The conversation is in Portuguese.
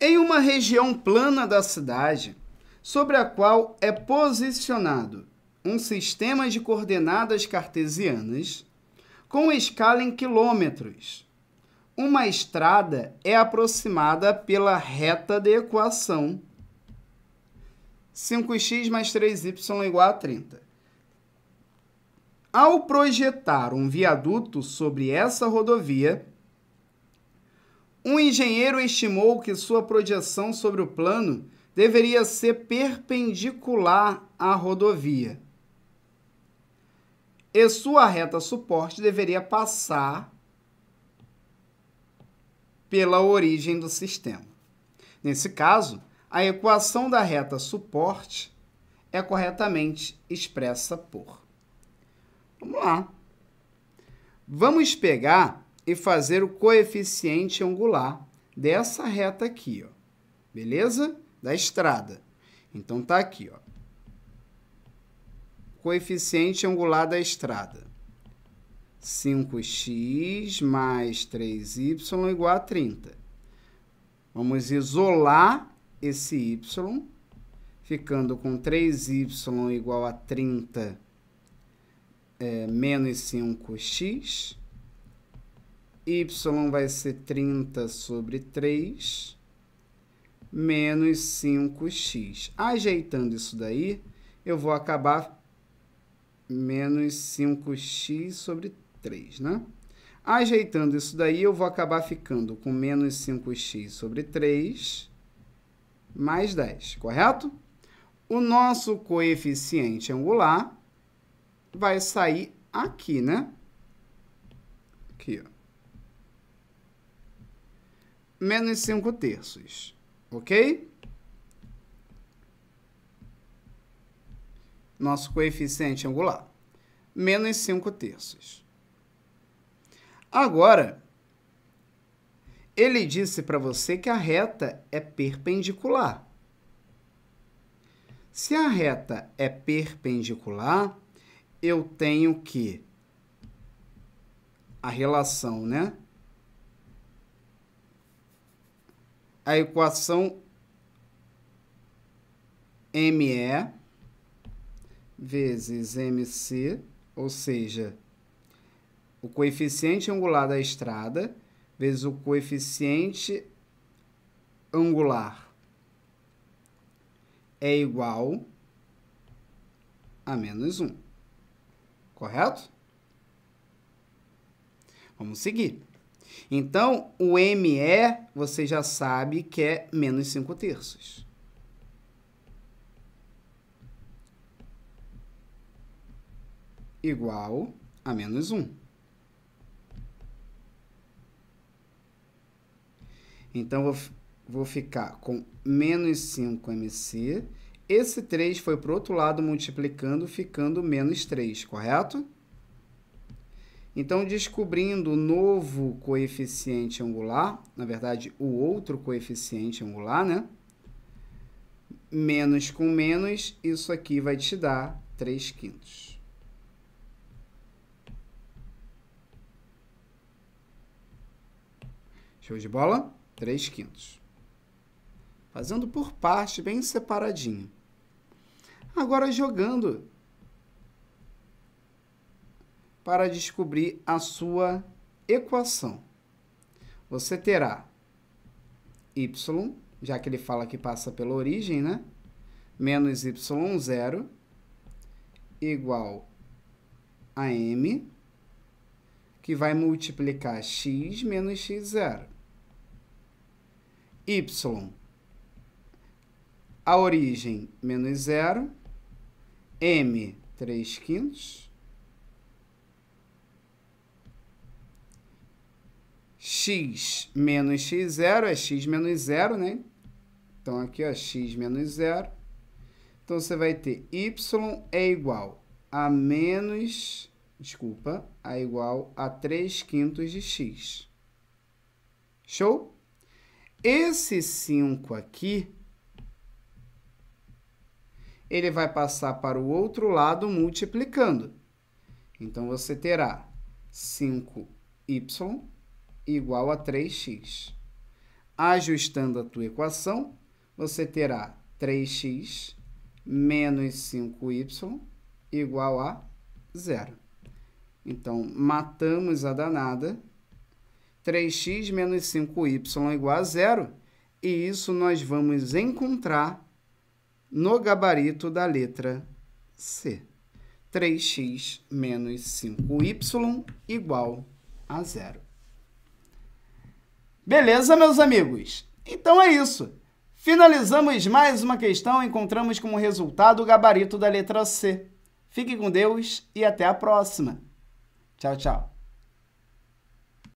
Em uma região plana da cidade, sobre a qual é posicionado um sistema de coordenadas cartesianas com escala em quilômetros, uma estrada é aproximada pela reta de equação 5x mais 3y igual a 30. Ao projetar um viaduto sobre essa rodovia, um engenheiro estimou que sua projeção sobre o plano deveria ser perpendicular à rodovia. E sua reta suporte deveria passar pela origem do sistema. Nesse caso, a equação da reta suporte é corretamente expressa por. Vamos lá. Vamos pegar e fazer o coeficiente angular dessa reta aqui, ó. Beleza? Da estrada. Então tá aqui, ó. Coeficiente angular da estrada. 5x mais 3y igual a 30. Vamos isolar esse y, ficando com 3y igual a 30 é, menos 5x y vai ser 30 sobre 3 menos 5x. Ajeitando isso daí, eu vou acabar menos 5x sobre 3, né? Ajeitando isso daí, eu vou acabar ficando com menos 5x sobre 3 mais 10, correto? O nosso coeficiente angular vai sair aqui, né? Aqui, ó menos 5 terços, ok? Nosso coeficiente angular, menos 5 terços. Agora, ele disse para você que a reta é perpendicular. Se a reta é perpendicular, eu tenho que a relação, né? a equação ME vezes MC, ou seja, o coeficiente angular da estrada vezes o coeficiente angular é igual a menos 1, correto? Vamos seguir. Então, o ME, você já sabe que é menos 5 terços. Igual a menos 1. Então, vou, vou ficar com menos 5MC. Esse 3 foi para o outro lado multiplicando, ficando menos 3, correto? Então, descobrindo o novo coeficiente angular, na verdade, o outro coeficiente angular, né? Menos com menos, isso aqui vai te dar 3 quintos. Show de bola? 3 quintos. Fazendo por parte, bem separadinho. Agora jogando para descobrir a sua equação. Você terá y, já que ele fala que passa pela origem, né? Menos y0 igual a m, que vai multiplicar x menos x0. y, a origem menos zero, m, 3 quintos, x menos x0 é x menos 0, né? Então, aqui, ó, x menos 0. Então, você vai ter y é igual a menos, desculpa, a igual a 3 quintos de x. Show? Esse 5 aqui, ele vai passar para o outro lado multiplicando. Então, você terá 5y igual a 3x. Ajustando a tua equação, você terá 3x menos 5y igual a zero. Então, matamos a danada. 3x menos 5y igual a zero. E isso nós vamos encontrar no gabarito da letra C. 3x menos 5y igual a zero. Beleza, meus amigos? Então é isso. Finalizamos mais uma questão e encontramos como resultado o gabarito da letra C. Fique com Deus e até a próxima. Tchau, tchau.